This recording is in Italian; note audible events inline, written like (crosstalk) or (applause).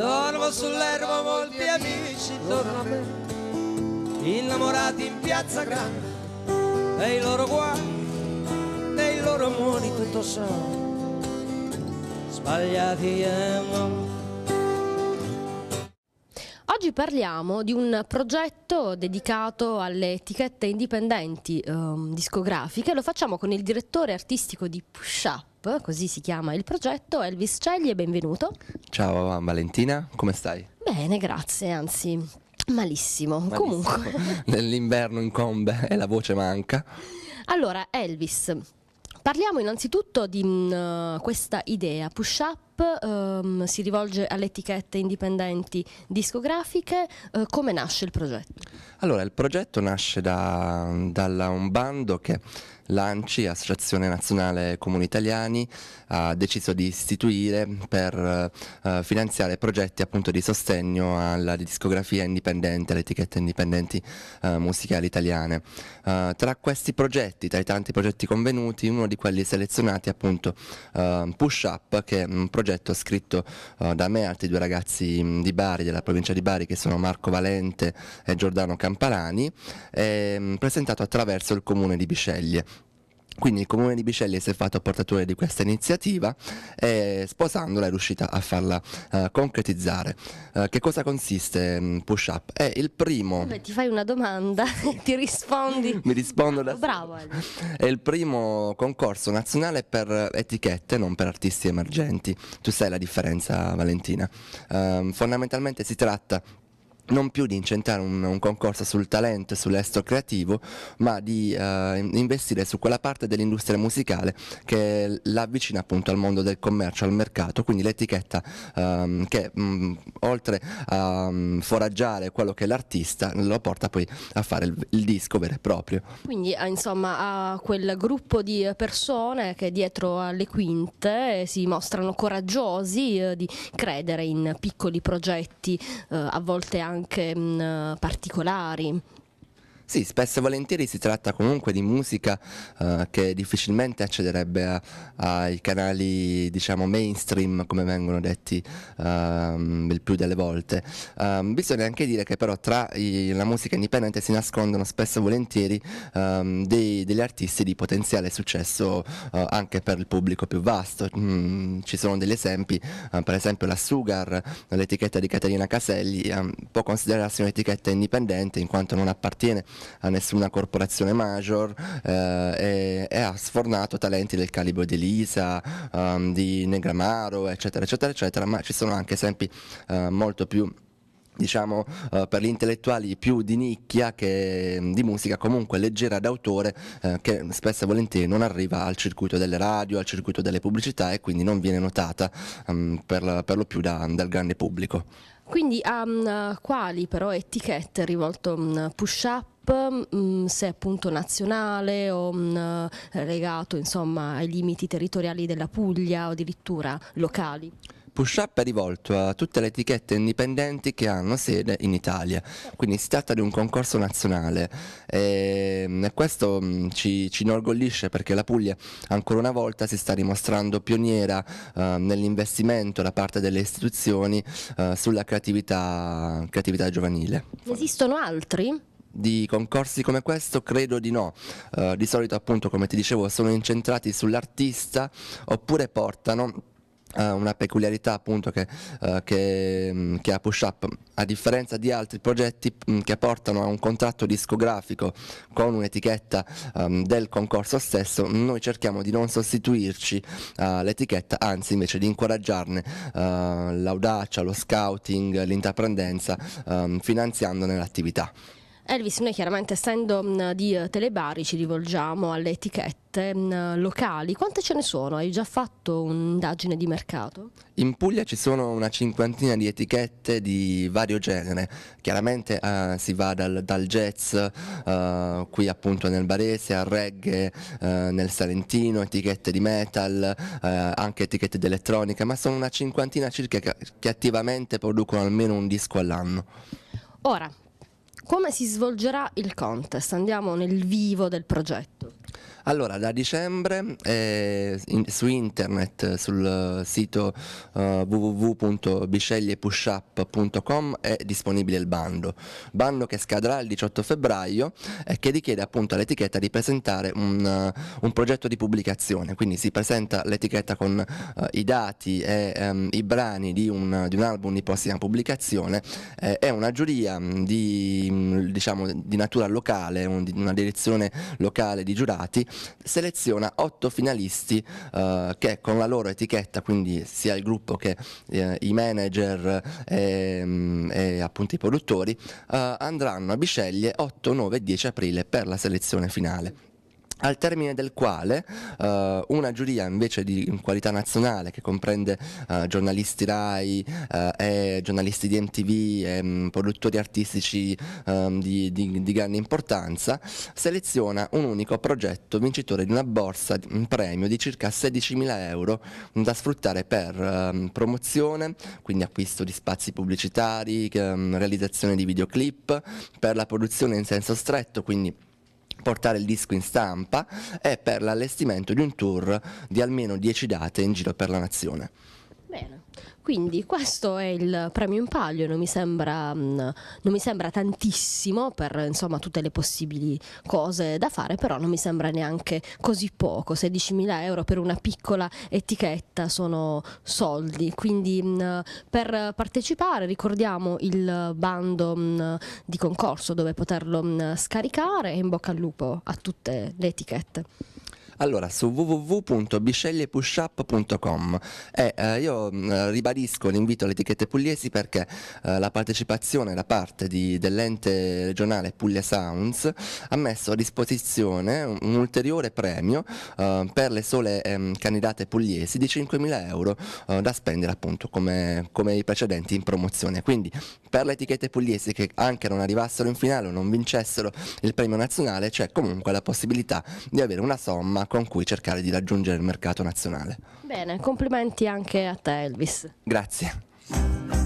Dormo sull'erba molti amici intorno a me, innamorati in piazza grande, dei loro guai, dei loro amori tutto sono sbagliati e eh, non Oggi parliamo di un progetto dedicato alle etichette indipendenti eh, discografiche, lo facciamo con il direttore artistico di Push Up Up, così si chiama il progetto. Elvis Cegli, benvenuto. Ciao Valentina, come stai? Bene, grazie, anzi malissimo. malissimo. Comunque. (laughs) Nell'inverno incombe e la voce manca. Allora, Elvis, Parliamo innanzitutto di uh, questa idea. Push Up um, si rivolge alle etichette indipendenti discografiche. Uh, come nasce il progetto? Allora, il progetto nasce da, da un bando che l'ANCI, Associazione Nazionale Comuni Italiani, ha deciso di istituire per eh, finanziare progetti appunto di sostegno alla discografia indipendente, alle etichette indipendenti eh, musicali italiane. Eh, tra questi progetti, tra i tanti progetti convenuti, uno di quelli selezionati è appunto eh, Push Up, che è un progetto scritto eh, da me e altri due ragazzi mm, di Bari, della provincia di Bari, che sono Marco Valente e Giordano Camparani, mm, presentato attraverso il comune di Bisceglie. Quindi il comune di Bicelli si è fatto portatore di questa iniziativa e sposandola è riuscita a farla uh, concretizzare. Uh, che cosa consiste um, Push Up? È il primo... Beh, ti fai una domanda e (laughs) ti rispondi. Mi rispondo da... Bravo. È il primo concorso nazionale per etichette, non per artisti emergenti. Tu sai la differenza Valentina. Um, fondamentalmente si tratta non più di incentrare un, un, concorso sul talento e sull'estro creativo, ma di eh, investire su quella parte dell'industria musicale che l'avvicina appunto al mondo del commercio, al mercato, quindi l'etichetta ehm, che mh, mm, oltre a um, foraggiare quello che è l'artista lo porta poi a fare il, il disco vero e proprio. Quindi eh, insomma a quel gruppo di persone che dietro alle quinte eh, si mostrano coraggiosi eh, di credere in piccoli progetti eh, a volte anche anche mh, particolari. Sì, spesso e volentieri si tratta comunque di musica eh, che difficilmente accederebbe ai canali diciamo mainstream come vengono detti ehm, il più delle volte. Eh, bisogna anche dire che però tra i, la musica indipendente si nascondono spesso e volentieri ehm, dei, degli artisti di potenziale successo eh, anche per il pubblico più vasto. Mm, ci sono degli esempi, eh, per esempio la Sugar, l'etichetta di Caterina Caselli, ehm, può considerarsi un'etichetta indipendente in quanto non appartiene a nessuna corporazione major eh, e, e, ha sfornato talenti del calibro di Elisa, um, di Negramaro, eccetera, eccetera, eccetera, ma ci sono anche esempi eh, molto più diciamo eh, per gli intellettuali più di nicchia che ehm, di musica comunque leggera d'autore eh, che spesso e volentieri non arriva al circuito delle radio, al circuito delle pubblicità e quindi non viene notata um, per, per, lo più da, dal grande pubblico. Quindi a um, quali però etichette rivolto um, Push Up mh, mm, se appunto nazionale o mh, mm, eh, legato insomma, ai limiti territoriali della Puglia o addirittura locali. Push Up è rivolto a tutte le etichette indipendenti che hanno sede in Italia, quindi si tratta di un concorso nazionale ehm, e questo mm, ci, ci inorgoglisce perché la Puglia ancora una volta si sta dimostrando pioniera eh, nell'investimento da parte delle istituzioni eh, sulla creatività, creatività giovanile. Esistono altri? di concorsi come questo credo di no, uh, di solito appunto come ti dicevo sono incentrati sull'artista oppure portano eh, una peculiarità appunto che, uh, che, mm, che ha Push Up, a differenza di altri progetti mm, che portano a un contratto discografico con un'etichetta um, del concorso stesso, noi cerchiamo di non sostituirci all'etichetta, uh, anzi invece di incoraggiarne uh, l'audacia, lo scouting, l'intraprendenza, um, ehm, finanziandone l'attività. Elvis, noi chiaramente essendo mm, di eh, Telebari ci rivolgiamo alle etichette mm, locali, quante ce ne sono? Hai già fatto un'indagine di mercato? In Puglia ci sono una cinquantina di etichette di vario genere, chiaramente eh, si va dal, dal jazz eh, qui appunto nel Barese al reggae eh, nel Salentino, etichette di metal, eh, anche etichette di elettronica, ma sono una cinquantina circa che, che attivamente producono almeno un disco all'anno. Ora, come si svolgerà il contest? Andiamo nel vivo del progetto. Allora, da dicembre eh, in, su internet, sul sito eh, wwwbiscegliepush è disponibile il bando, bando che scadrà il 18 febbraio e che richiede appunto all'etichetta di presentare un, uh, un progetto di pubblicazione, quindi si presenta l'etichetta con uh, i dati e um, i brani di un, di un, album di prossima pubblicazione, eh, è una giuria mm, di, mm, diciamo, di natura locale, un, di una direzione locale di giurati seleziona 8 finalisti eh, che con la loro etichetta, quindi sia il gruppo che eh, i manager e, mm, e, appunto i produttori, eh, andranno a Bisceglie 8, 9 e 10 aprile per la selezione finale al termine del quale uh, una giuria invece di qualità nazionale che comprende uh, giornalisti RAI uh, e giornalisti di MTV e um, produttori artistici um, di, di, di, grande importanza seleziona un unico progetto vincitore di una borsa, un premio di circa 16.000 euro da sfruttare per um, promozione, quindi acquisto di spazi pubblicitari, ehm, realizzazione di videoclip, per la produzione in senso stretto, quindi portare il disco in stampa e per l'allestimento di un tour di almeno 10 date in giro per la nazione. Bene. Quindi questo è il premio in palio, non mi sembra, mm, non mi sembra tantissimo per insomma, tutte le possibili cose da fare, però non mi sembra neanche così poco. 16.000 euro per una piccola etichetta sono soldi. Quindi mm, per partecipare ricordiamo il bando mm, di concorso dove poterlo scaricare e in bocca al lupo a tutte le etichette. Allora, su www.biscegliepush-up.com eh, io mh, mm, ribadisco l'invito alle etichette pugliesi perché eh, la partecipazione da parte di, dell'ente regionale Puglia Sounds ha messo a disposizione un, un ulteriore premio eh, per le sole ehm, candidate pugliesi di 5.000 euro eh, da spendere appunto come, come, i precedenti in promozione. Quindi per le etichette pugliesi che anche non arrivassero in finale o non vincessero il premio nazionale c'è comunque la possibilità di avere una somma con cui cercare di raggiungere il mercato nazionale. Bene, complimenti anche a te Elvis. Grazie.